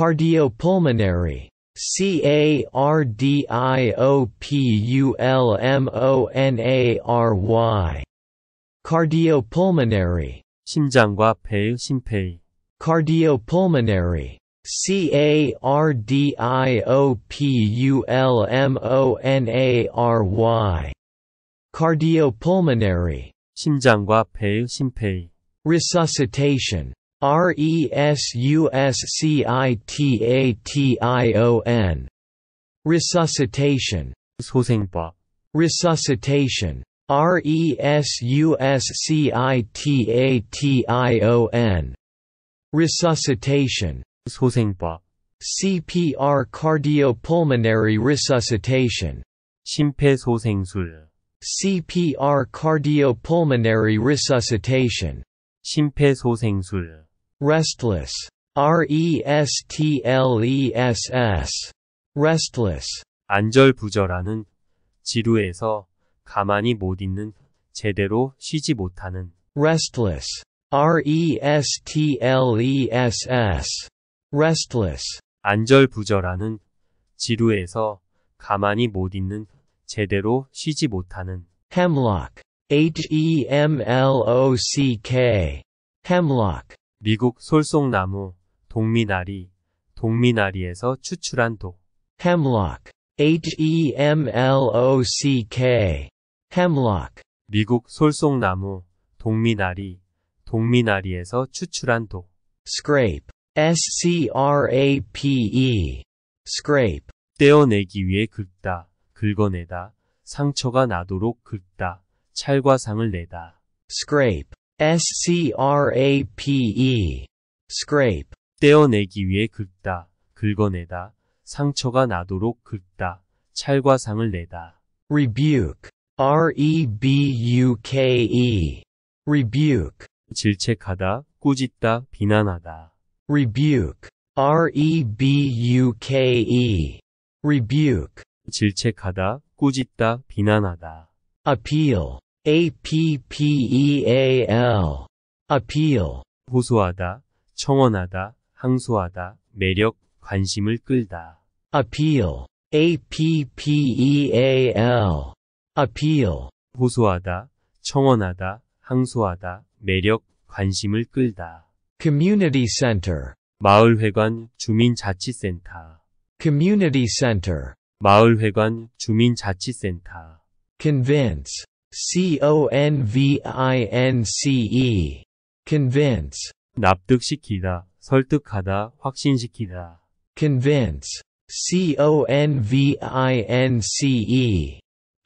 Cardiopulmonary cardiopulmonary cardiopulmonary 심장과 폐의 심폐의 cardiopulmonary cardiopulmonary cardiopulmonary 심장과 폐의 심폐의 resuscitation resuscitation resuscitation resuscitation resuscitation resuscitation 소생법 CPR cardiopulmonary resuscitation 심폐소생술 CPR cardiopulmonary resuscitation 심폐소생술 Restless. R-E-S-T-L-E-S-S. Restless. 안절부절하는, 지루해서, 가만히 못 있는, 제대로 쉬지 못하는. Restless. R-E-S-T-L-E-S-S. Restless. 안절부절하는, 지루해서, 가만히 못 있는, 제대로 쉬지 못하는. Hemlock. H-E-M-L-O-C-K. Hemlock. 미국 솔송나무, 동미나리, 동미나리에서 추출한 독. hemlock, h-e-m-l-o-c-k, hemlock. 미국 솔송나무, 동미나리, 동미나리에서 추출한 독. scrape, s-c-r-a-p-e, scrape. 떼어내기 위해 긁다, 긁어내다, 상처가 나도록 긁다, 찰과상을 내다. scrape, scrape scrape 떼어내기 위해 긁다 긁어내다 상처가 나도록 긁다 찰과 상을 내다 rebuke r e b u k e rebuke 질책하다 꾸짖다 비난하다 rebuke r e b u k e rebuke 질책하다 꾸짖다 비난하다 appeal appeal, appeal. 호소하다, 청원하다, 항소하다, 매력, 관심을 끌다. appeal, appeal, appeal. 호소하다, 청원하다, 항소하다, 매력, 관심을 끌다. community center. 마을회관, 주민자치센터. community center. 마을회관, 주민자치센터. convince. convince, convince, 납득시키다, 설득하다, 확신시키다. convince, convince,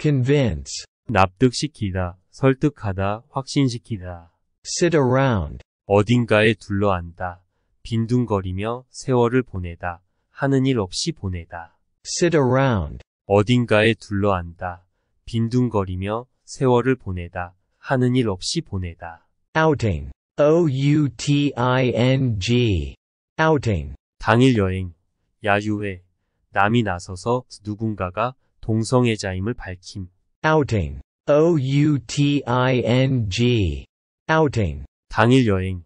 convince, 납득시키다, 설득하다, 확신시키다. sit around, 어딘가에 둘러앉다, 빈둥거리며 세월을 보내다, 하는 일 없이 보내다. sit around, 어딘가에 둘러앉다, 빈둥거리며 세월을 보내다, 하는 일 없이 보내다. outing, o-u-t-i-n-g, outing. 당일 여행, 야유회, 남이 나서서 누군가가 동성애자임을 밝힘. outing, o-u-t-i-n-g, outing. 당일 여행,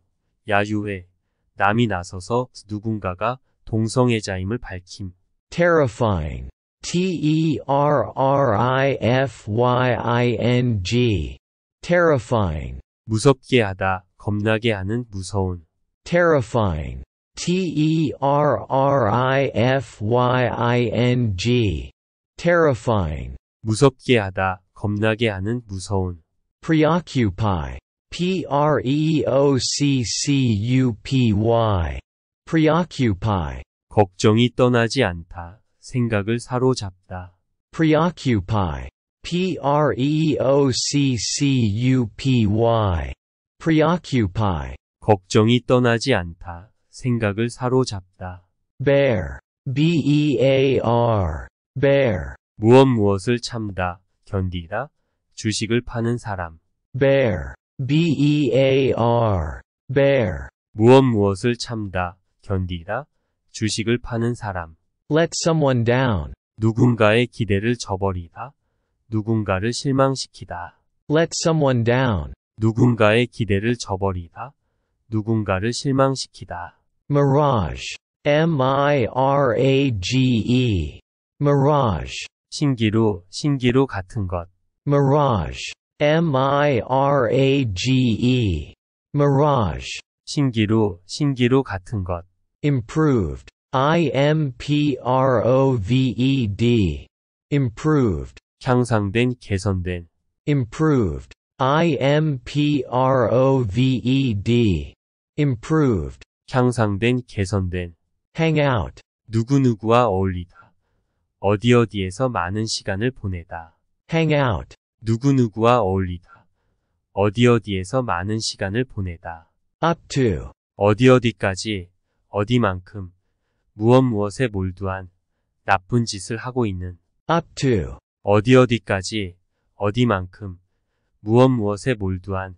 야유회, 남이 나서서 누군가가 동성애자임을 밝힘. terrifying, T-E-R-R-I-F-Y-I-N-G. terrifying. 무섭게 하다, 겁나게 하는 무서운. terrifying. T-E-R-R-I-F-Y-I-N-G. terrifying. 무섭게 하다, 겁나게 하는 무서운. preoccupy. P-R-E-O-C-C-U-P-Y. preoccupy. 걱정이 떠나지 않다, 생각을 사로잡다. preoccupy p r e o c c u p y preoccupy 걱정이 떠나지 않다. 생각을 사로잡다. bear b e a r bear 무엇 무엇을 참다. 견디다. 주식을 파는 사람. bear b e a r bear 무엇 무엇을 참다. 견디다. 주식을 파는 사람. let someone down. 누군가의 기대를 저버리다. 누군가를 실망시키다. let someone down. 누군가의 기대를 저버리다. 누군가를 실망시키다. mirage. M-I-R-A-G-E. mirage. 신기루, 신기루 같은 것. mirage. M-I-R-A-G-E. mirage. 신기루, 신기루 같은 것. improved. improved improved 향상된 개선된 improved improved improved 향상된 개선된 hang out 누구누구와 어울리다 어디 어디에서 많은 시간을 보내다 hang out 누구누구와 어울리다 어디 어디에서 많은 시간을 보내다 up to 어디 어디까지 어디만큼 무엇 무엇에 몰두한 나쁜 짓을 하고 있는 up to 어디 어디까지 어디만큼 무엇 무엇에 몰두한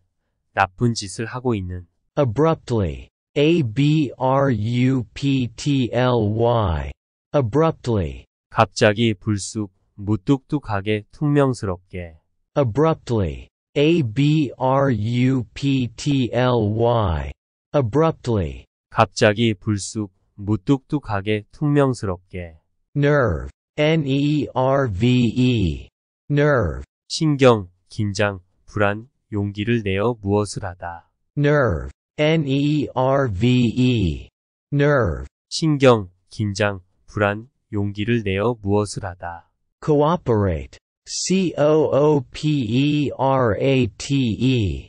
나쁜 짓을 하고 있는 abruptly a b r u p t l y abruptly 갑자기 불쑥 무뚝뚝하게 퉁명스럽게 abruptly a b r u p t l y abruptly 갑자기 불쑥 무뚝뚝하게 퉁명스럽게 nerve N-E-R-V-E nerve 신경, 긴장, 불안, 용기를 내어 무엇을 하다 nerve N-E-R-V-E nerve 신경, 긴장, 불안, 용기를 내어 무엇을 하다 cooperate C-O-O-P-E-R-A-T-E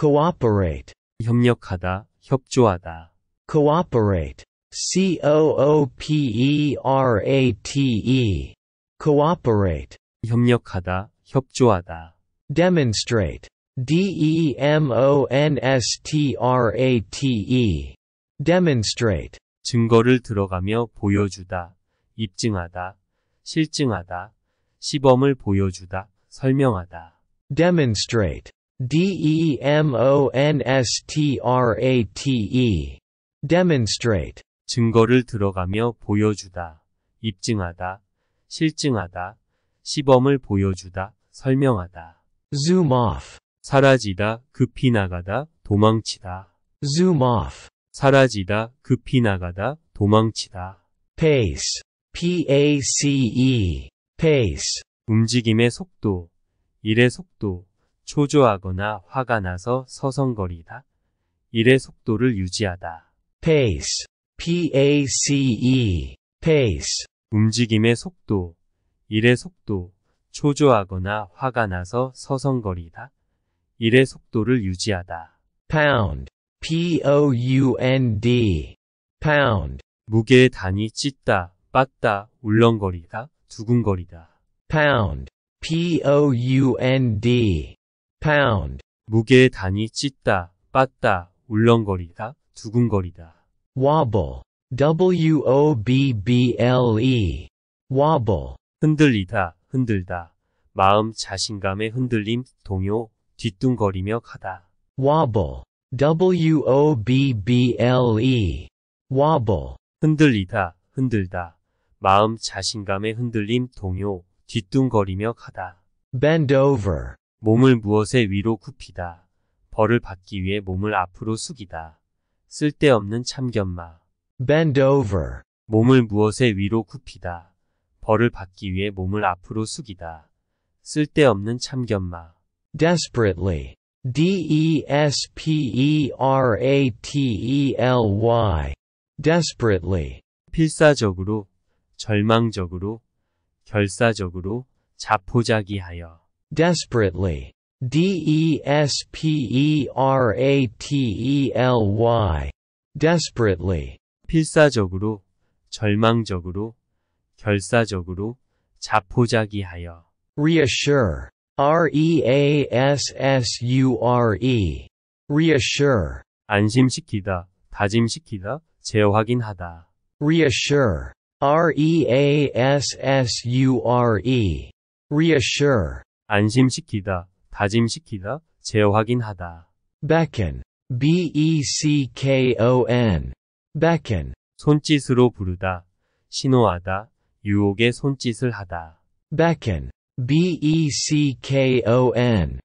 cooperate 협력하다, 협조하다 cooperate cooperate cooperate 협력하다 협조하다 demonstrate demonstrate demonstrate 증거를 들어가며 보여주다 입증하다 실증하다 시범을 보여주다 설명하다 demonstrate demonstrate demonstrate 증거를 들어가며 보여주다, 입증하다, 실증하다, 시범을 보여주다, 설명하다. zoom off 사라지다, 급히 나가다, 도망치다. zoom off 사라지다, 급히 나가다, 도망치다. pace pace pace 움직임의 속도, 일의 속도, 초조하거나 화가 나서 서성거리다. 일의 속도를 유지하다. pace pace, pace 움직임의 속도, 일의 속도, 초조하거나 화가 나서 서성거리다. 일의 속도를 유지하다. pound, p-o-u-n-d, pound 무게의 단위 찢다, 빻다, 울렁거리다, 두근거리다. pound, p-o-u-n-d, pound 무게의 단위 찢다, 빻다, 울렁거리다, 두근거리다. wobble, w o b b l e, wobble. 흔들리다, 흔들다. 마음 자신감의 흔들림, 동요, 뒤뚱거리며 가다. wobble, w o b b l e, wobble. 흔들리다, 흔들다. 마음 자신감의 흔들림, 동요, 뒤뚱거리며 가다. bend over. 몸을 무엇에 위로 굽히다. 벌을 받기 위해 몸을 앞으로 숙이다. 쓸데없는 참견마. bend over. 몸을 무엇에 위로 굽히다. 벌을 받기 위해 몸을 앞으로 숙이다. 쓸데없는 참견마. desperately. D-E-S-P-E-R-A-T-E-L-Y. desperately. 필사적으로, 절망적으로, 결사적으로, 자포자기하여. desperately. desperately desperately 필사적으로 절망적으로 결사적으로 자포자기하여 reassure r e a s s u r e reassure 안심시키다 다짐시키다 재확인하다 reassure r e a s s u r e reassure 안심시키다 다짐시키다, 재확인하다. beckon, b-e-c-k-o-n, beckon. 손짓으로 부르다, 신호하다, 유혹에 손짓을 하다. beckon, b-e-c-k-o-n,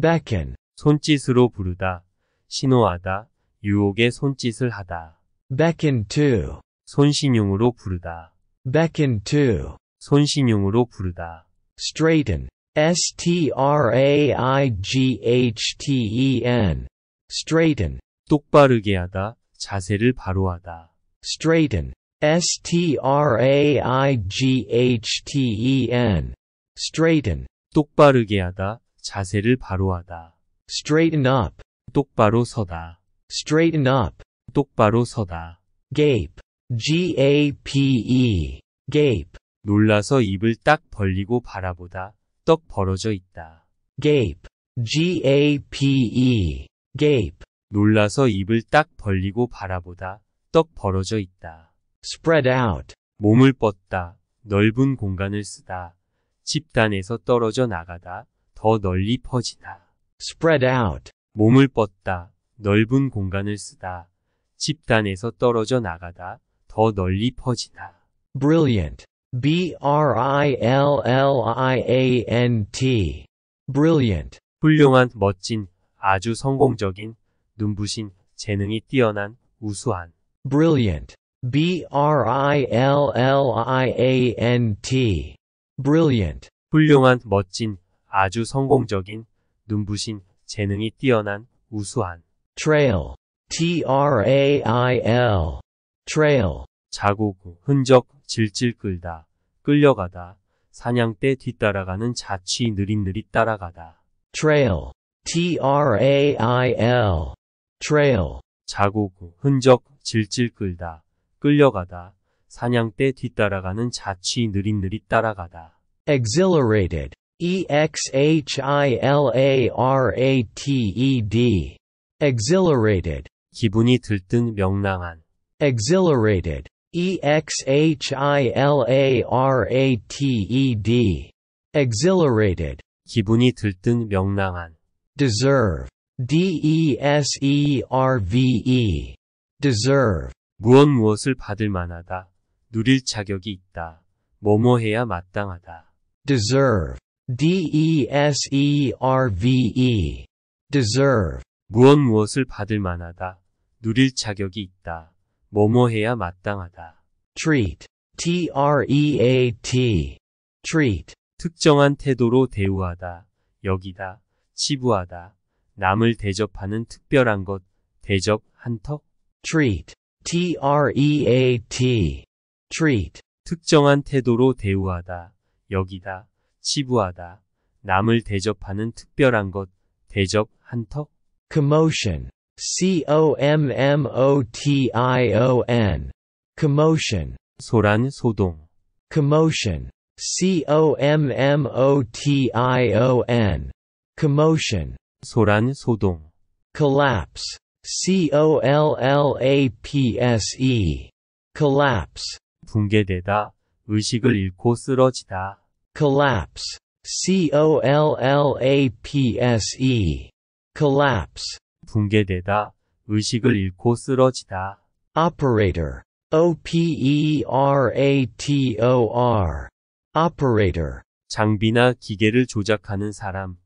beckon. 손짓으로 부르다, 신호하다, 유혹에 손짓을 하다. beckon to. 손신용으로 부르다. beckon to. 손신용으로 부르다. straighten, s t r a i g h t e n straighten, 똑바르게 하다, 자세를 바로하다. straighten, s-t-r-a-i-g-h-t-e-n, straighten, 똑바르게 하다, 자세를 바로하다. straighten up, 똑바로 서다. straighten up, 똑바로 서다. gape, g-a-p-e, gape, 놀라서 입을 딱 벌리고 바라보다, 떡 벌어져 있다. gape, g-a-p-e, gape. 놀라서 입을 딱 벌리고 바라보다, 떡 벌어져 있다. spread out. 몸을 뻗다, 넓은 공간을 쓰다, 집단에서 떨어져 나가다, 더 널리 퍼지다. spread out. 몸을 뻗다, 넓은 공간을 쓰다, 집단에서 떨어져 나가다, 더 널리 퍼지다. brilliant. brilliant, brilliant. 훌륭한, 멋진, 아주 성공적인, 눈부신, 재능이 뛰어난, 우수한. brilliant, b-r-i-l-l-i-a-n-t, brilliant. 훌륭한, 멋진, 아주 성공적인, 눈부신, 재능이 뛰어난, 우수한. trail, t-r-a-i-l, trail. 자국, 흔적, 질질 끌다, 끌려가다, 사냥때 뒤따라가는 자취 느릿느릿 따라가다. trail, t-r-a-i-l, trail. 자국, 흔적, 질질 끌다, 끌려가다, 사냥때 뒤따라가는 자취 느릿느릿 따라가다. exhilarated, e-x-h-i-l-a-r-a-t-e-d, exhilarated. 기분이 들뜬 명랑한. exhilarated. exhilarated, exhilarated, 기분이 들뜬 명랑한, deserve, deserve, deserve, 무엇 무엇을 받을 만하다, 누릴 자격이 있다, 뭐뭐 해야 마땅하다, deserve, deserve, deserve, 무엇 무엇을 받을 만하다, 누릴 자격이 있다, 뭐뭐 해야 마땅하다. treat, t-r-e-a-t, e treat. 특정한 태도로 대우하다, 여기다, 치부하다, 남을 대접하는 특별한 것, 대접, 한턱. treat, t-r-e-a-t, e treat. 특정한 태도로 대우하다, 여기다, 치부하다, 남을 대접하는 특별한 것, 대접, 한턱. commotion, commotion, commotion, 소란 소동, commotion, commotion, commotion, 소란 소동, collapse, collapse, collapse, 붕괴되다, 의식을 잃고 쓰러지다, collapse, collapse, collapse. 붕괴되다, 의식을 잃고 쓰러지다. operator, o-p-e-r-a-t-o-r, operator. 장비나 기계를 조작하는 사람,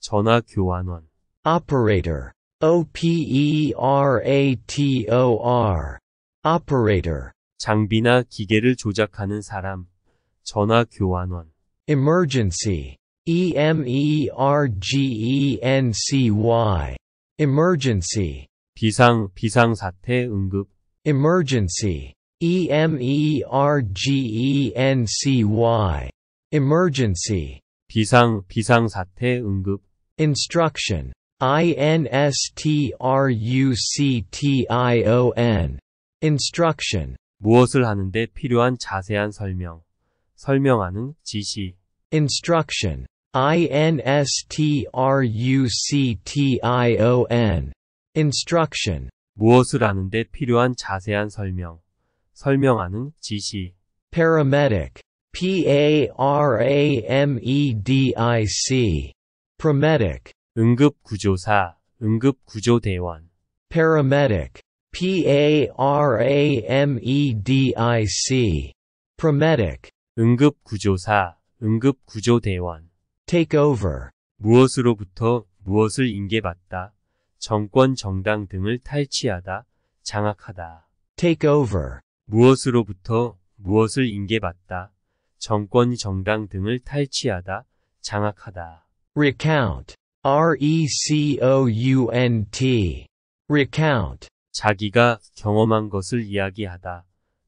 전화 교환원. operator, o-p-e-r-a-t-o-r, operator. 장비나 기계를 조작하는 사람, 전화 교환원. emergency, e-m-e-r-g-e-n-c-y, emergency 비상 비상 사태 응급 emergency e m e r g e n c y emergency 비상 비상 사태 응급 instruction i n s t r u c t i o n instruction 무엇을 하는데 필요한 자세한 설명 설명하는 지시 instruction instruction instruction 무엇을 하는데 필요한 자세한 설명 설명하는 지시 paramedic p a r a m e d i c paramedic 응급 구조사 응급 구조대원 paramedic p a r a m e d i c paramedic 응급 구조사 응급 구조대원 take over 무엇으로부터 무엇을 인계받다, 정권 정당 등을 탈취하다, 장악하다. take over 무엇으로부터 무엇을 인계받다, 정권 정당 등을 탈취하다, 장악하다. recount R-E-C-O-U-N-T recount 자기가 경험한 것을 이야기하다.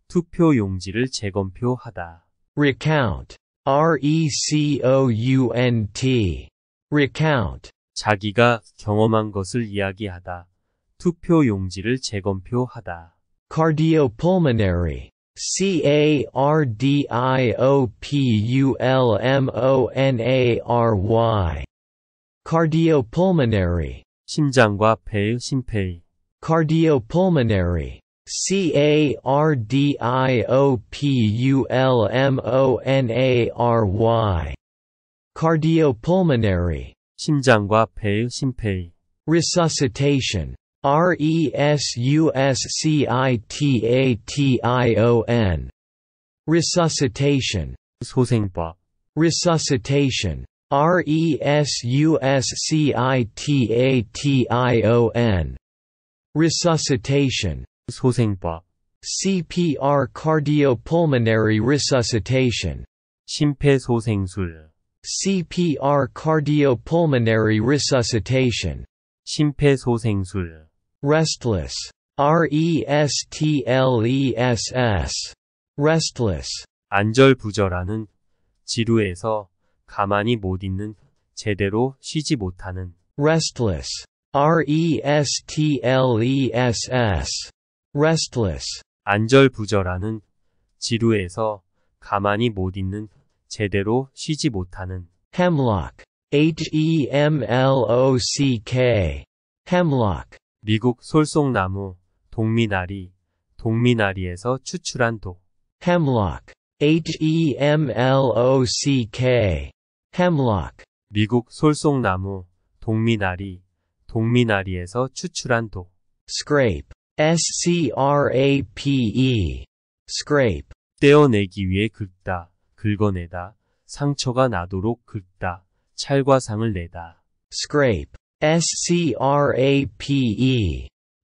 투표 용지를 재검표하다. recount recount recount 자기가 경험한 것을 이야기하다. 투표 용지를 재검표하다. cardiopulmonary cardiopulmonary cardiopulmonary 심장과 배의 심폐의 cardiopulmonary cardiopulmonary cardiopulmonary 심장과 폐, 심폐. resuscitation resuscitation resuscitation 소생법 resuscitation resuscitation resuscitation 소생법 CPR cardiopulmonary resuscitation 심폐소생술 CPR cardiopulmonary resuscitation 심폐소생술 restless restless restless 안절부절하는 지루해서 가만히 못 있는 제대로 쉬지 못하는 restless restless restless 안절부절하는 지루해서 가만히 못 있는 제대로 쉬지 못하는 hemlock H E M L O C K hemlock 미국 솔송나무 동미나리 동미나리에서 추출한 독 hemlock H E M L O C K hemlock 미국 솔송나무 동미나리 동미나리에서 추출한 독 scrape scrape, scrape. 떼어내기 위해 긁다, 긁어내다, 상처가 나도록 긁다, 찰과 상을 내다. scrape, scrape,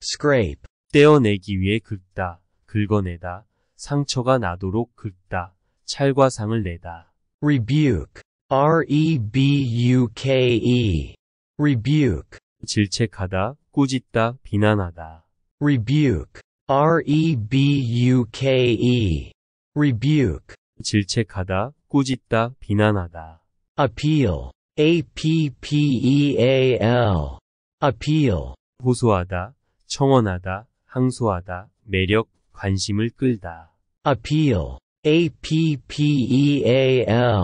scrape. 떼어내기 위해 긁다, 긁어내다, 상처가 나도록 긁다, 찰과 상을 내다. rebuke, r-e-b-u-k-e, e. rebuke. 질책하다, 꾸짖다, 비난하다. rebuke, R-E-B-U-K-E, rebuke. 질책하다, 꾸짖다, 비난하다. appeal, A-P-P-E-A-L, appeal. 호소하다, 청원하다, 항소하다, 매력, 관심을 끌다. appeal, A-P-P-E-A-L,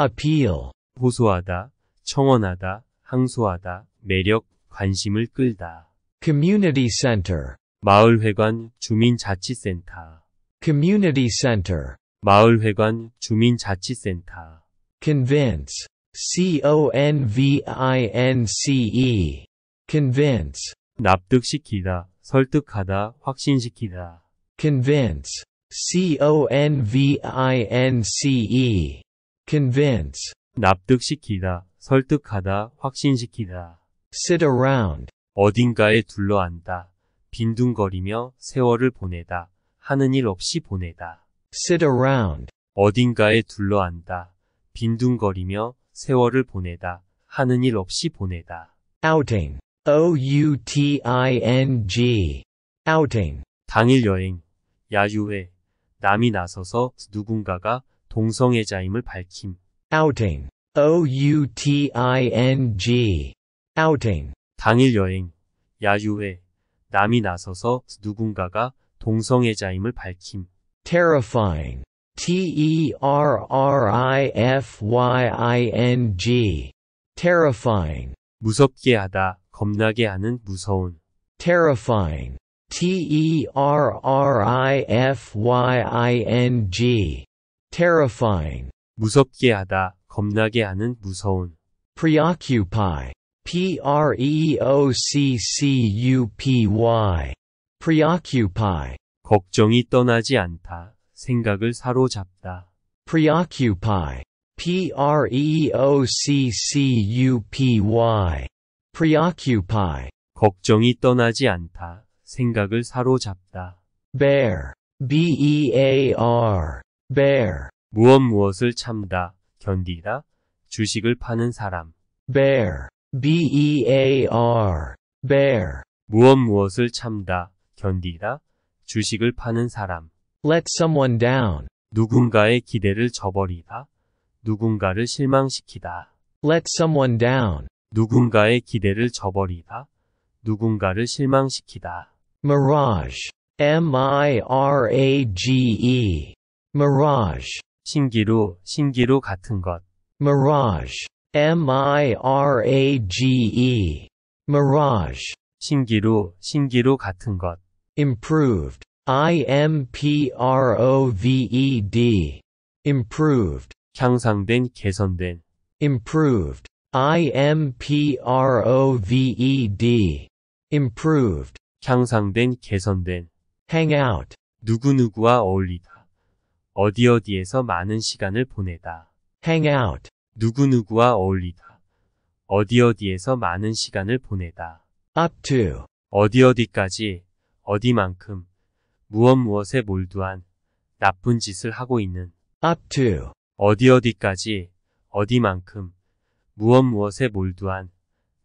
appeal. 호소하다, 청원하다, 항소하다, 매력, 관심을 끌다. community center 마을회관 주민자치센터 community center 마을회관 주민자치센터 convince c o n v i n c e convince 납득시키다 설득하다 확신시키다 convince c o n v i n c e convince 납득시키다 설득하다 확신시키다 sit around 어딘가에 둘러앉다, 빈둥거리며 세월을 보내다, 하는 일 없이 보내다. sit around 어딘가에 둘러앉다, 빈둥거리며 세월을 보내다, 하는 일 없이 보내다. outing outing outing 당일 여행, 야유회, 남이 나서서 누군가가 동성애자임을 밝힘. outing outing outing 당일 여행, 야유회, 남이 나서서 누군가가 동성애자임을 밝힘. terrifying, t-e-r-r-i-f-y-i-n-g, terrifying. 무섭게 하다, 겁나게 하는 무서운. terrifying, t-e-r-r-i-f-y-i-n-g, terrifying. 무섭게 하다, 겁나게 하는 무서운. preoccupy, preoccupy preoccupy 걱정이 떠나지 않다. 생각을 사로잡다. preoccupy preoccupy preoccupy 걱정이 떠나지 않다. 생각을 사로잡다. bear bear bear 무엇 무엇을 참다, 견디다, 주식을 파는 사람 bear bear, bear. 무엇 무엇을 참다, 견디다, 주식을 파는 사람. let someone down. 누군가의 기대를 저버리다, 누군가를 실망시키다. let someone down. 누군가의 기대를 저버리다, 누군가를 실망시키다. mirage, m-i-r-a-g-e, mirage. 신기루, 신기루 같은 것. mirage. mirage mirage 신기루 신기루 같은 것 improved improved improved 향상된 개선된 improved improved improved 향상된 개선된 hang out 누구누구와 어울리다 어디 어디에서 많은 시간을 보내다 hang out 누구누구와 어울리다. 어디어디에서 많은 시간을 보내다. up to 어디어디까지, 어디만큼, 무엇무엇에 몰두한, 나쁜 짓을 하고 있는, up to 어디어디까지, 어디만큼, 무엇무엇에 몰두한,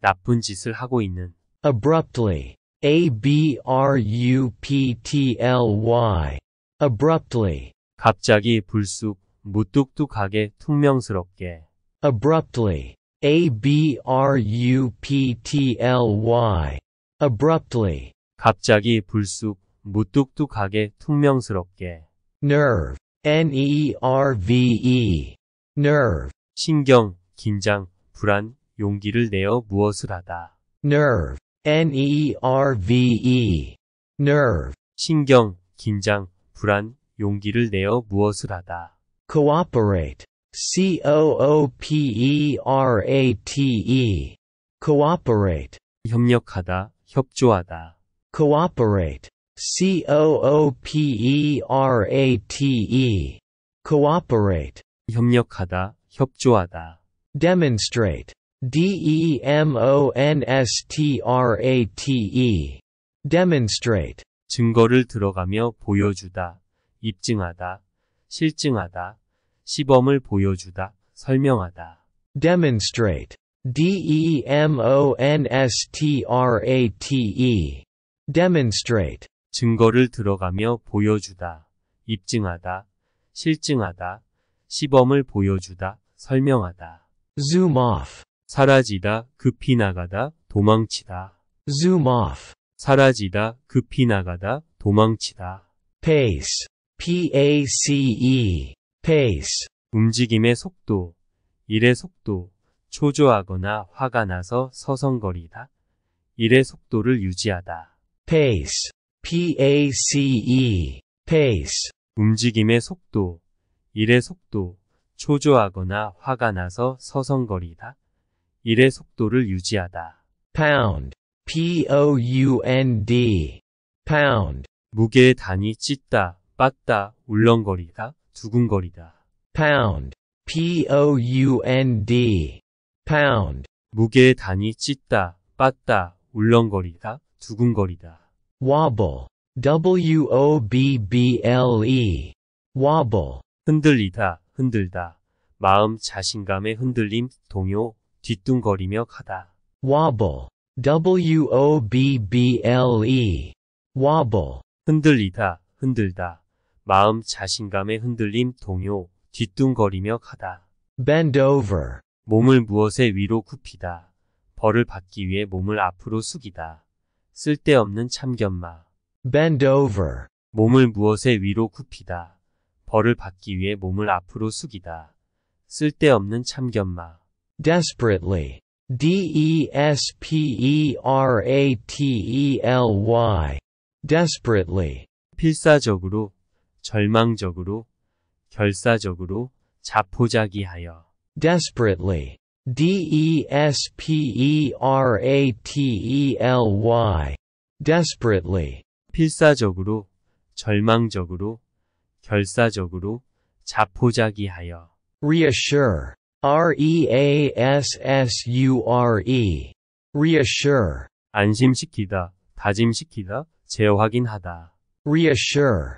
나쁜 짓을 하고 있는, abruptly a b r u p t l y abruptly 갑자기 불쑥, 무뚝뚝하게, 퉁명스럽게, abruptly, abruptly, abruptly. 갑자기 불쑥, 무뚝뚝하게, 퉁명스럽게. nerve, nerve, nerve. 신경, 긴장, 불안, 용기를 내어 무엇을 하다. nerve, nerve, nerve. 신경, 긴장, 불안, 용기를 내어 무엇을 하다. cooperate, COOPERATE cooperate 협력하다 협조하다 cooperate COOPERATE cooperate 협력하다 협조하다 demonstrate DEMONSTRATE demonstrate 증거를 들어가며 보여주다 입증하다 실증하다 시범을 보여주다, 설명하다. demonstrate d-e-m-o-n-s-t-r-a-t-e e. demonstrate 증거를 들어가며 보여주다, 입증하다, 실증하다, 시범을 보여주다, 설명하다. zoom off 사라지다, 급히 나가다, 도망치다. zoom off 사라지다, 급히 나가다, 도망치다. pace p-a-c-e pace 움직임의 속도, 일의 속도, 초조하거나 화가 나서 서성거리다. 일의 속도를 유지하다. pace pace pace 움직임의 속도, 일의 속도, 초조하거나 화가 나서 서성거리다. 일의 속도를 유지하다. pound pound pound 무게의 단위 찢다, 빻다, 울렁거리다. 두근거리다. pound, p-o-u-n-d, pound. 무게 단위 찢다, 빻다, 울렁거리다, 두근거리다. wobble, w-o-b-b-l-e, wobble. 흔들리다, 흔들다. 마음 자신감의 흔들림, 동요, 뒤뚱거리며 가다. wobble, w-o-b-b-l-e, wobble. 흔들리다, 흔들다. 마음 자신감에 흔들림 동요 뒤뚱거리며 가다. bend over 몸을 무엇에 위로 굽히다. 벌을 받기 위해 몸을 앞으로 숙이다. 쓸데없는 참견마 bend over 몸을 무엇에 위로 굽히다. 벌을 받기 위해 몸을 앞으로 숙이다. 쓸데없는 참견마 desperately D-E-S-P-E-R-A-T-E-L-Y desperately 필사적으로 절망적으로, 결사적으로, 자포자기하여. desperately, d-e-s-p-e-r-a-t-e-l-y, desperately. 필사적으로, 절망적으로, 결사적으로, 자포자기하여. reassure, r-e-a-s-s-u-r-e, reassure. 안심시키다, 다짐시키다, 재확인하다. reassure.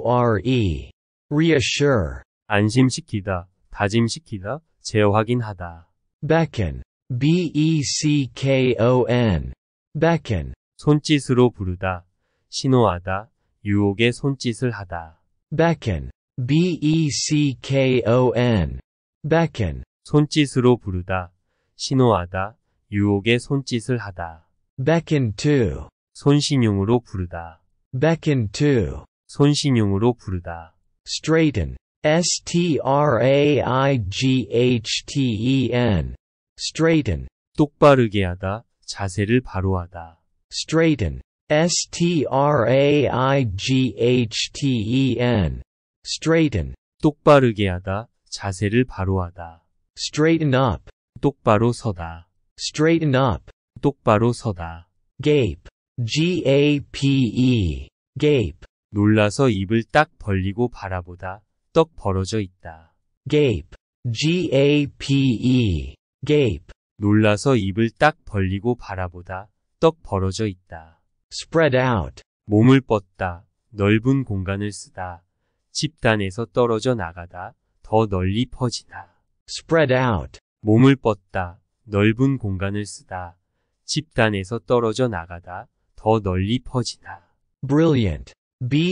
reassure, reassure. 안심시키다, 다짐시키다, 재확인하다. beckon, beckon, beckon. 손짓으로 부르다, 신호하다, 유혹에 손짓을 하다. beckon, beckon, beckon. 손짓으로 부르다, 신호하다, 유혹에 손짓을 하다. beckon to, 손신용으로 부르다. beckon to 손신용으로 부르다. straighten S-T-R-A-I-G-H-T-E-N straighten 똑바르게 하다, 자세를 바로하다. straighten S-T-R-A-I-G-H-T-E-N straighten 똑바르게 하다, 자세를 바로하다. straighten up 똑바로 서다. straighten up 똑바로 서다. gape gape, gape. 놀라서 입을 딱 벌리고 바라보다 떡 벌어져 있다. gape, gape, gape. 놀라서 입을 딱 벌리고 바라보다 떡 벌어져 있다. spread out. 몸을 뻗다. 넓은 공간을 쓰다. 집단에서 떨어져 나가다. 더 널리 퍼지다. spread out. 몸을 뻗다. 넓은 공간을 쓰다. 집단에서 떨어져 나가다. 더 널리 퍼지나. Brilliant. B-R-I-L-L-I-A-N-T.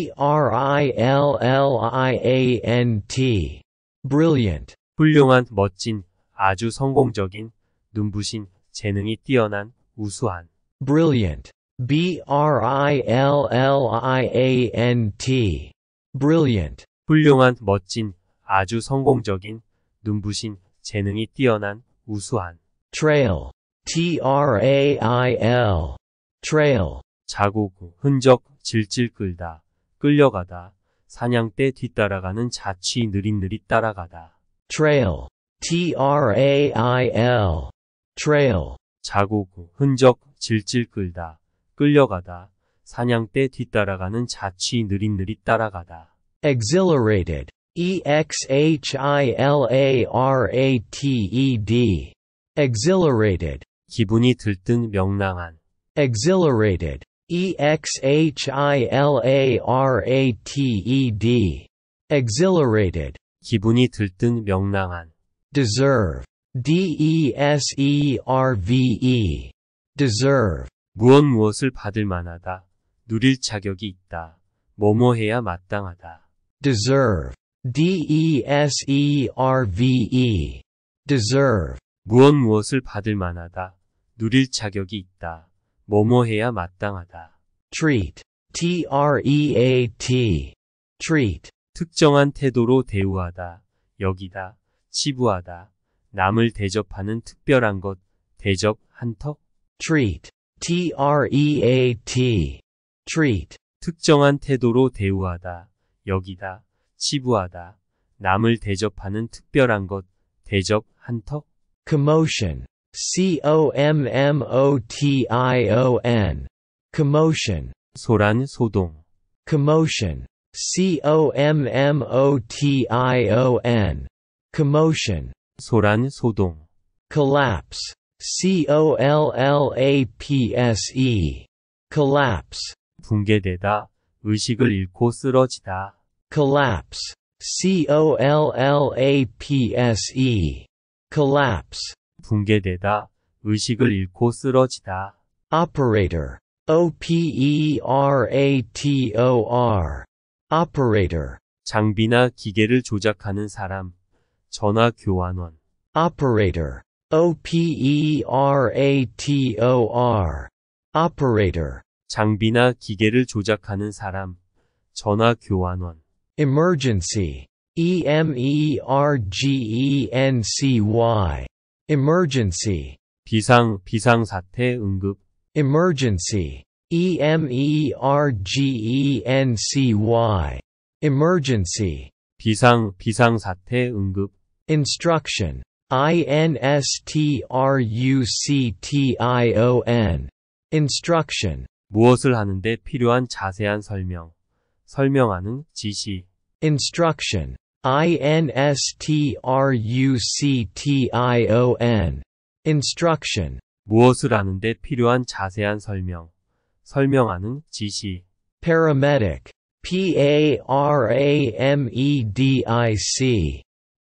Brilliant. 훌륭한, 멋진, 아주 성공적인, 눈부신, 재능이 뛰어난, 우수한. Brilliant. B-R-I-L-L-I-A-N-T. Brilliant. 훌륭한, 멋진, 아주 성공적인, 눈부신, 재능이 뛰어난, 우수한. Trail. T-R-A-I-L. trail 자국, 흔적, 질질 끌다, 끌려가다, 사냥때 뒤따라가는 자취 느릿느릿 따라가다. trail, t-r-a-i-l, trail. 자국, 흔적, 질질 끌다, 끌려가다, 사냥때 뒤따라가는 자취 느릿느릿 따라가다. exhilarated, e-x-h-i-l-a-r-a-t-e-d, exhilarated. 기분이 들뜬 명랑한, Exhilarated. EXHILARATED. Exhilarated. 기분이 들뜬 명랑한. Deserve. DESERVE. Deserve. 무엇 무엇을 받을 만하다. 누릴 자격이 있다. 뭐뭐 해야 마땅하다. Deserve. DESERVE. Deserve. 무엇 무엇을 받을 만하다. 누릴 자격이 있다. 뭐뭐 해야 마땅하다. treat, t-r-e-a-t, e treat. 특정한 태도로 대우하다, 여기다, 치부하다, 남을 대접하는 특별한 것, 대접, 한턱. treat, t-r-e-a-t, e treat. 특정한 태도로 대우하다, 여기다, 치부하다, 남을 대접하는 특별한 것, 대접, 한턱. commotion, commotion commotion 소란 소동 commotion commotion commotion 소란 소동 collapse collapse collapse 붕괴되다 의식을 잃고 쓰러지다 collapse collapse collapse 붕괴되다, 의식을 잃고 쓰러지다. operator, o-p-e-r-a-t-o-r, operator. 장비나 기계를 조작하는 사람, 전화 교환원. operator, o-p-e-r-a-t-o-r, operator. 장비나 기계를 조작하는 사람, 전화 교환원. emergency, e-m-e-r-g-e-n-c-y, emergency 비상 비상 사태 응급 emergency e m e r g e n c y emergency 비상 비상 사태 응급 instruction i n s t r u c t i o n instruction 무엇을 하는데 필요한 자세한 설명 설명하는 지시 instruction instruction instruction 무엇을 하는 데 필요한 자세한 설명 설명하는 지시 paramedic p a r a m e d i c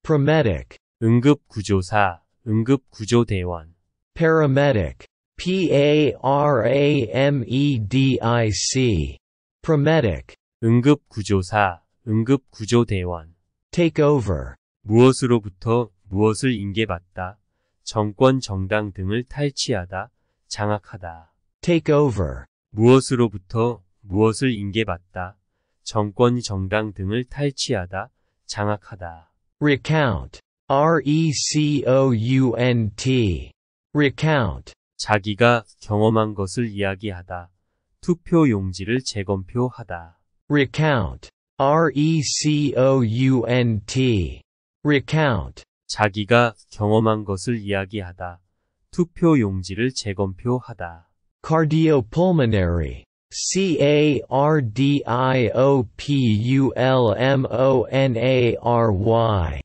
paramedic 응급 구조사 응급 구조대원 paramedic p a r a m e d i c paramedic 응급 구조사 응급 구조대원 take over 무엇으로부터 무엇을 인계받다, 정권 정당 등을 탈취하다, 장악하다. take over 무엇으로부터 무엇을 인계받다, 정권 정당 등을 탈취하다, 장악하다. recount R-E-C-O-U-N-T recount 자기가 경험한 것을 이야기하다. 투표 용지를 재검표하다. recount recount recount 자기가 경험한 것을 이야기하다. 투표 용지를 재검표하다. cardiopulmonary cardiopulmonary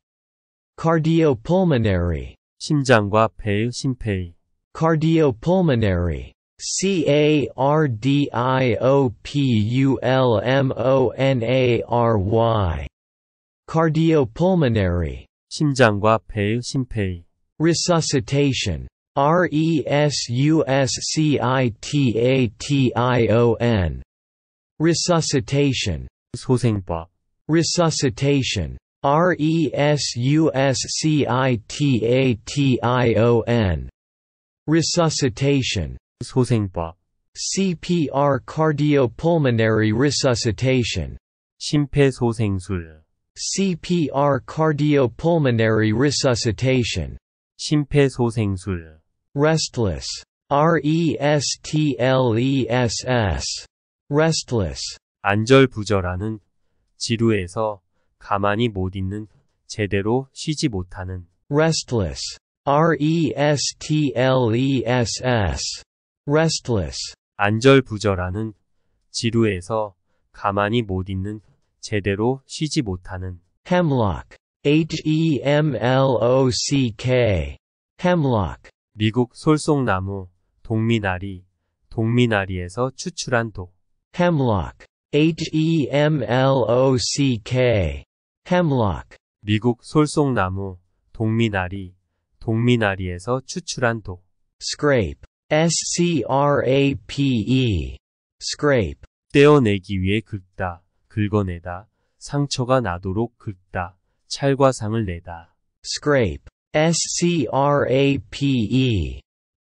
cardiopulmonary 심장과 배의 심폐의 cardiopulmonary cardiopulmonary cardiopulmonary 심장과 폐의 심폐의 resuscitation resuscitation resuscitation 소생법 resuscitation resuscitation resuscitation 소생법 CPR cardiopulmonary resuscitation 심폐소생술 CPR cardiopulmonary resuscitation 심폐소생술 restless restless restless 안절부절하는 지루해서 가만히 못 있는 제대로 쉬지 못하는 restless restless restless 안절부절하는 지루해서 가만히 못 있는 제대로 쉬지 못하는 hemlock H E M L O C K hemlock 미국 솔송나무 동미나리 동미나리에서 추출한 도 hemlock H E M L O C K hemlock 미국 솔송나무 동미나리 동미나리에서 추출한 도 scrape scrape, scrape. 떼어내기 위해 긁다, 긁어내다, 상처가 나도록 긁다, 찰과 상을 내다. scrape, scrape,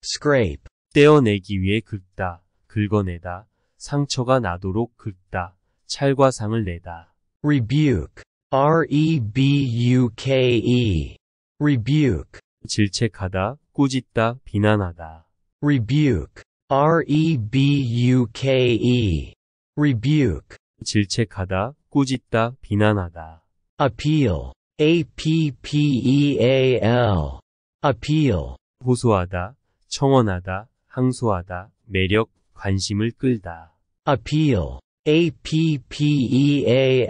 scrape. 떼어내기 위해 긁다, 긁어내다, 상처가 나도록 긁다, 찰과 상을 내다. rebuke, r-e-b-u-k-e, e. rebuke. 질책하다, 꾸짖다, 비난하다. rebuke, R-E-B-U-K-E, rebuke. 질책하다, 꾸짖다, 비난하다. appeal, A-P-P-E-A-L, appeal. 호소하다, 청원하다, 항소하다, 매력, 관심을 끌다. appeal, A-P-P-E-A-L,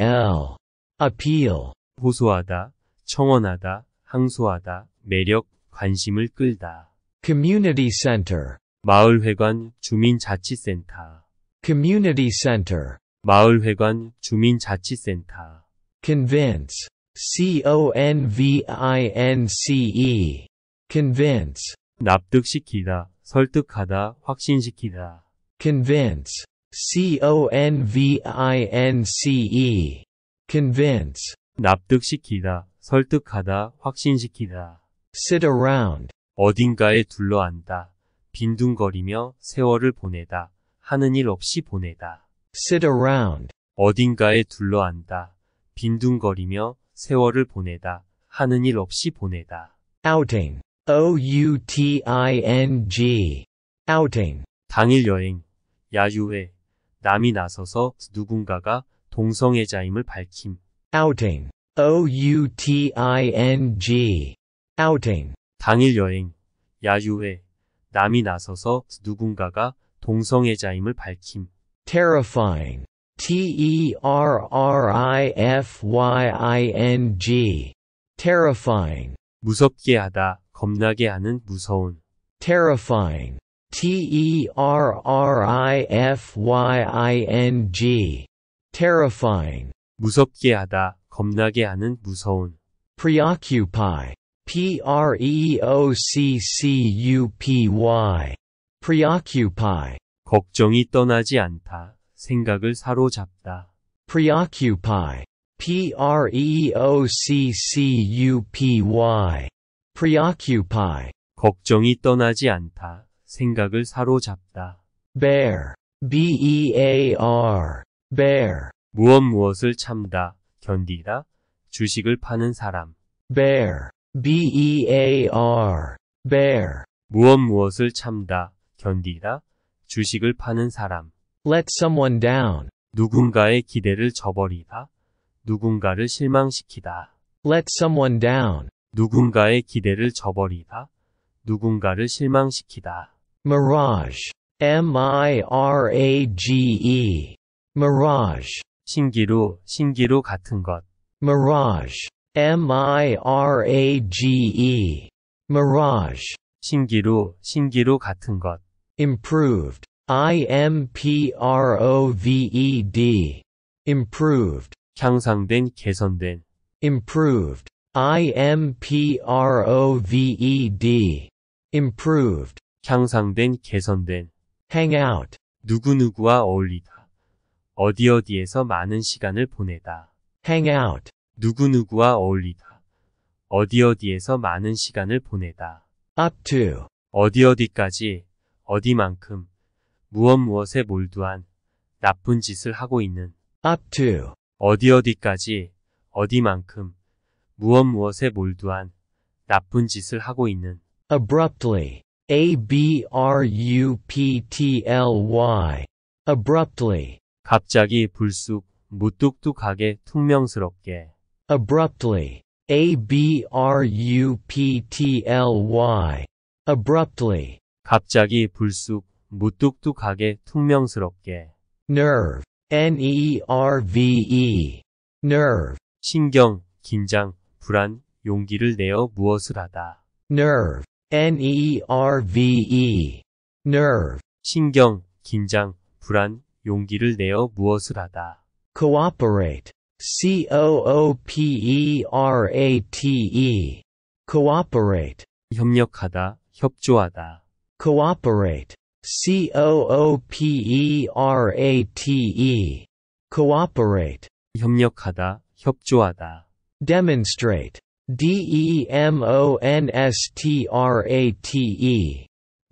appeal. 호소하다, 청원하다, 항소하다, 매력, 관심을 끌다. community center 마을회관 주민자치센터 community center 마을회관 주민자치센터 convince c o n v i n c e convince 납득시키다 설득하다 확신시키다 convince c o n v i n c e convince 납득시키다 설득하다 확신시키다 sit around 어딘가에 둘러앉다. 빈둥거리며 세월을 보내다. 하는 일 없이 보내다. sit around. 어딘가에 둘러앉다. 빈둥거리며 세월을 보내다. 하는 일 없이 보내다. outing. o-u-t-i-n-g. outing. 당일 여행. 야유회. 남이 나서서 누군가가 동성애자임을 밝힘. outing. o-u-t-i-n-g. outing. 당일 여행, 야유회, 남이 나서서 누군가가 동성애자임을 밝힘. terrifying, t-e-r-r-i-f-y-i-n-g, terrifying. 무섭게 하다, 겁나게 하는 무서운. terrifying, t-e-r-r-i-f-y-i-n-g, terrifying. 무섭게 하다, 겁나게 하는 무서운. preoccupy, preoccupy preoccupy 걱정이 떠나지 않다. 생각을 사로잡다. preoccupy preoccupy preoccupy 걱정이 떠나지 않다. 생각을 사로잡다. bear bear bear 무엇 무엇을 참다. 견디다. 주식을 파는 사람 bear bear, bear. 무엇 무엇을 참다, 견디다, 주식을 파는 사람. let someone down. 누군가의 기대를 저버리다, 누군가를 실망시키다. let someone down. 누군가의 기대를 저버리다, 누군가를 실망시키다. mirage, m-i-r-a-g-e, mirage. 신기루, 신기루 같은 것. mirage. mirage mirage 신기루, 신기루 같은 것 improved improved improved 향상된, 개선된 improved improved improved 향상된, 개선된 hang out 누구누구와 어울리다 어디어디에서 많은 시간을 보내다 hang out 누구누구와 어울리다. 어디어디에서 많은 시간을 보내다. up to 어디어디까지 어디만큼 무엇 무엇에 몰두한 나쁜 짓을 하고 있는 up to 어디어디까지 어디만큼 무엇 무엇에 몰두한 나쁜 짓을 하고 있는 abruptly a b r u p t l y abruptly 갑자기 불쑥 무뚝뚝하게 퉁명스럽게 abruptly, a b r u p t l y, abruptly. 갑자기 불쑥, 무뚝뚝하게, 퉁명스럽게. nerve, n e r v e, nerve. 신경, 긴장, 불안, 용기를 내어 무엇을 하다. nerve, n e r v e, nerve. 신경, 긴장, 불안, 용기를 내어 무엇을 하다. cooperate, COOPERATE cooperate 협력하다 협조하다 cooperate COOPERATE cooperate 협력하다 협조하다 demonstrate DEMONSTRATE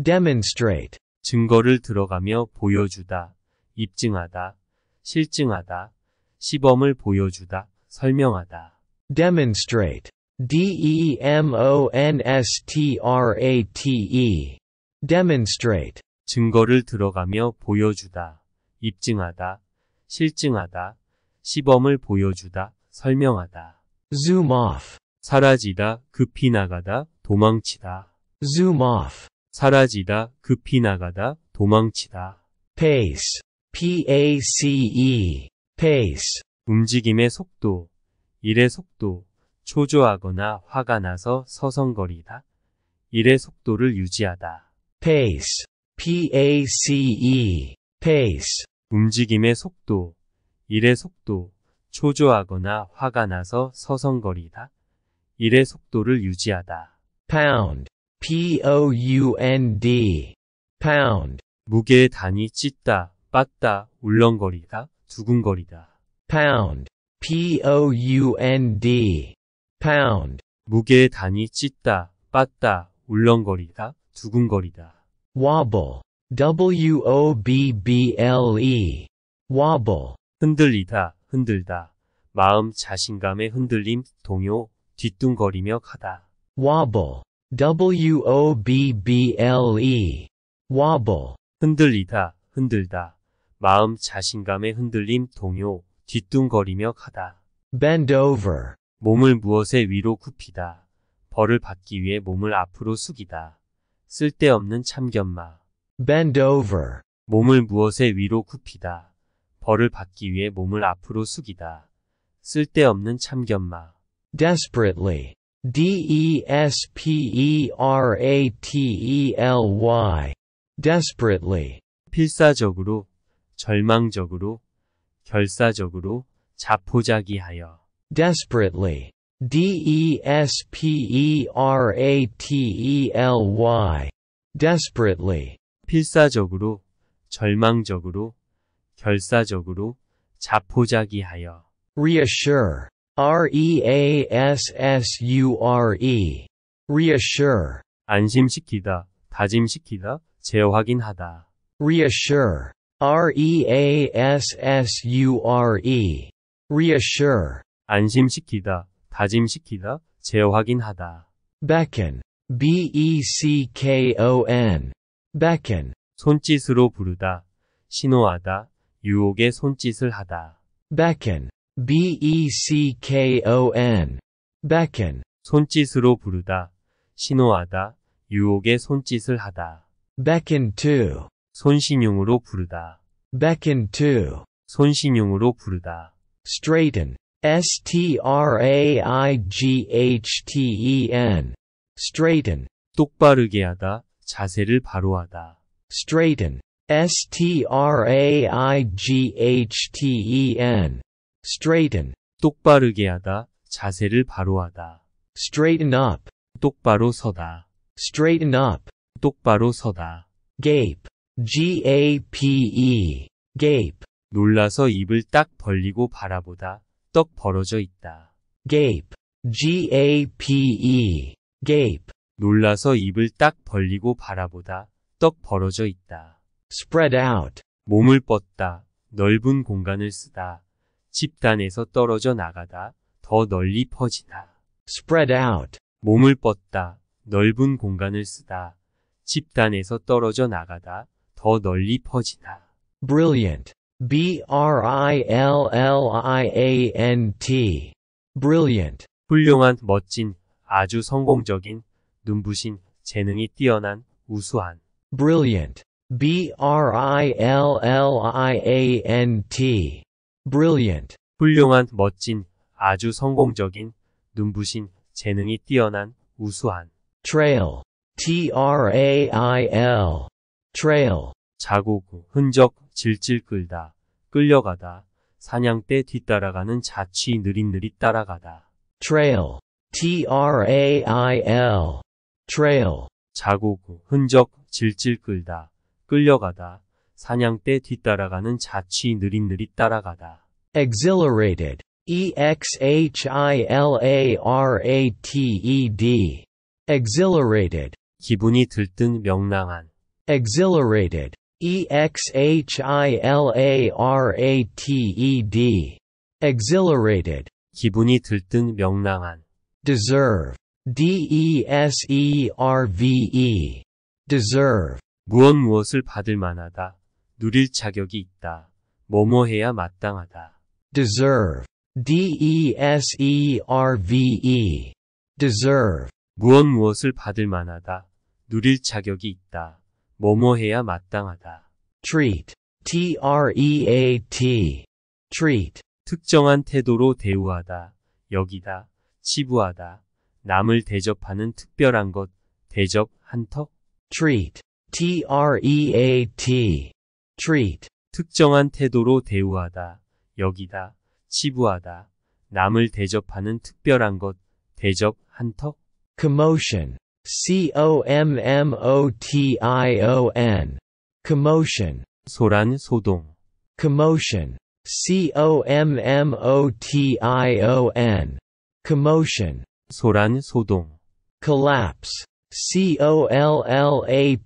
demonstrate 증거를 들어가며 보여주다 입증하다 실증하다 시범을 보여주다, 설명하다. demonstrate demonstrate e. demonstrate 증거를 들어가며 보여주다, 입증하다, 실증하다, 시범을 보여주다, 설명하다. zoom off 사라지다, 급히 나가다, 도망치다. zoom off 사라지다, 급히 나가다, 도망치다. pace p a c e pace 움직임의 속도, 일의 속도, 초조하거나 화가 나서 서성거리다. 일의 속도를 유지하다. pace pace pace 움직임의 속도, 일의 속도, 초조하거나 화가 나서 서성거리다. 일의 속도를 유지하다. pound pound pound 무게의 단위 찢다, 빻다, 울렁거리다. 두근거리다. pound, p-o-u-n-d, pound. 무게의 단위 찢다, 빠다, 울렁거리다, 두근거리다. wobble, w-o-b-b-l-e, wobble. 흔들리다, 흔들다. 마음 자신감의 흔들림, 동요, 뒤뚱거리며 가다. wobble, w-o-b-b-l-e, wobble. 흔들리다, 흔들다. 마음 자신감에 흔들림 동요 뒤뚱거리며 가다. bend over 몸을 무엇에 위로 굽히다. 벌을 받기 위해 몸을 앞으로 숙이다. 쓸데없는 참견마 bend over 몸을 무엇에 위로 굽히다. 벌을 받기 위해 몸을 앞으로 숙이다. 쓸데없는 참견마 desperately D-E-S-P-E-R-A-T-E-L-Y desperately 필사적으로 절망적으로, 결사적으로, 자포자기하여. desperately, d-e-s-p-e-r-a-t-e-l-y, desperately. 필사적으로, 절망적으로, 결사적으로, 자포자기하여. reassure, r-e-a-s-s-u-r-e, reassure. 안심시키다, 다짐시키다, 재확인하다. reassure. reassure, reassure. 안심시키다, 다짐시키다, 재확인하다. beckon, beckon, beckon. 손짓으로 부르다, 신호하다, 유혹의 손짓을 하다. beckon, beckon, beckon. 손짓으로 부르다, 신호하다, 유혹의 손짓을 하다. beckon to, 손신용으로 부르다. beckon to 손신용으로 부르다. straighten S-T-R-A-I-G-H-T-E-N straighten 똑바르게 하다, 자세를 바로하다. straighten S-T-R-A-I-G-H-T-E-N straighten 똑바르게 하다, 자세를 바로하다. straighten up 똑바로 서다. straighten up 똑바로 서다. gape G-A-P-E, gape. 놀라서 입을 딱 벌리고 바라보다 떡 벌어져 있다. gape, G-A-P-E, gape. 놀라서 입을 딱 벌리고 바라보다 떡 벌어져 있다. spread out. 몸을 뻗다. 넓은 공간을 쓰다. 집단에서 떨어져 나가다. 더 널리 퍼지다. spread out. 몸을 뻗다. 넓은 공간을 쓰다. 집단에서 떨어져 나가다. 더 널리 퍼지다. brilliant, b-r-i-l-l-i-a-n-t, brilliant. 훌륭한, 멋진, 아주 성공적인, 눈부신, 재능이 뛰어난, 우수한. brilliant, b-r-i-l-l-i-a-n-t, brilliant. 훌륭한, 멋진, 아주 성공적인, 눈부신, 재능이 뛰어난, 우수한. trail, t-r-a-i-l, trail 자국, 흔적, 질질 끌다, 끌려가다, 사냥떼 뒤따라가는 자취 느릿느릿 따라가다. trail, t-r-a-i-l, trail, 자국, 흔적, 질질 끌다, 끌려가다, 사냥때 뒤따라가는 자취 느릿느릿 따라가다. exhilarated, e-x-h-i-l-a-r-a-t-e-d, exhilarated, 기분이 들뜬 명랑한, Exhilarated. EXHILARATED. Exhilarated. 기분이 들뜬 명랑한. Deserve. DESERVE. Deserve. 무엇 무엇을 받을 만하다. 누릴 자격이 있다. 뭐뭐 해야 마땅하다. Deserve. DESERVE. Deserve. 무엇 무엇을 받을 만하다. 누릴 자격이 있다. 뭐뭐 해야 마땅하다. treat, t-r-e-a-t, e treat. 특정한 태도로 대우하다, 여기다, 치부하다, 남을 대접하는 특별한 것, 대접, 한턱. treat, t-r-e-a-t, e treat. 특정한 태도로 대우하다, 여기다, 치부하다, 남을 대접하는 특별한 것, 대접, 한턱. commotion, commotion, commotion, 소란 소동. commotion, commotion, commotion, 소란 소동. collapse, collapse,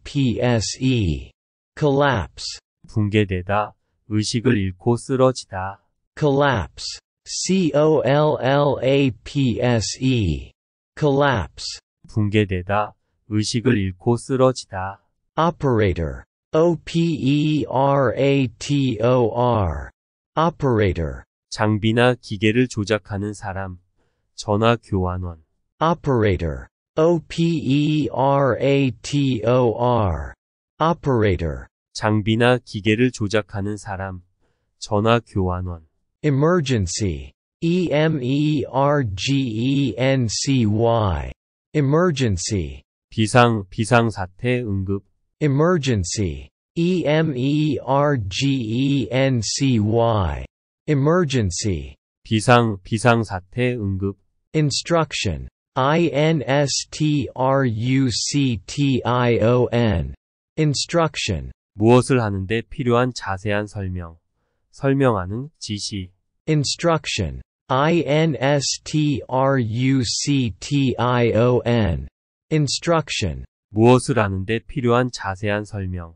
collapse, 붕괴되다, 의식을 잃고 쓰러지다. collapse, collapse, collapse. 붕괴되다, 의식을 잃고 쓰러지다. operator, o-p-e-r-a-t-o-r, operator. 장비나 기계를 조작하는 사람, 전화 교환원. operator, o-p-e-r-a-t-o-r, operator. 장비나 기계를 조작하는 사람, 전화 교환원. emergency, e-m-e-r-g-e-n-c-y, emergency 비상 비상 사태 응급 emergency e m e r g e n c y emergency 비상 비상 사태 응급 instruction i n s t r u c t i o n instruction 무엇을 하는데 필요한 자세한 설명 설명하는 지시 instruction instruction instruction 무엇을 하는데 필요한 자세한 설명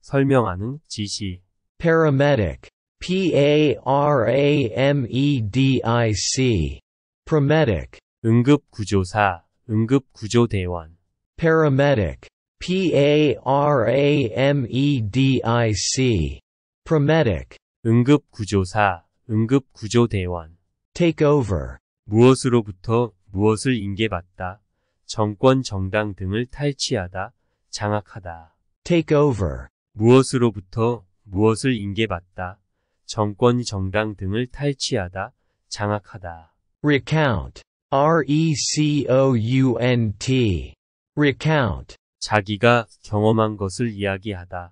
설명하는 지시 paramedic p a r a m e d i c paramedic 응급 구조사 응급 구조대원 paramedic p a r a m e d i c paramedic 응급 구조사 응급 구조대원 take over 무엇으로부터 무엇을 인계받다, 정권 정당 등을 탈취하다, 장악하다. take over 무엇으로부터 무엇을 인계받다, 정권 정당 등을 탈취하다, 장악하다. recount R-E-C-O-U-N-T recount 자기가 경험한 것을 이야기하다.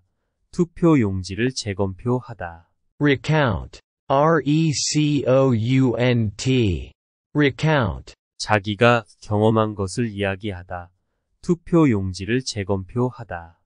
투표 용지를 재검표하다. recount recount recount 자기가 경험한 것을 이야기하다. 투표 용지를 재검표하다.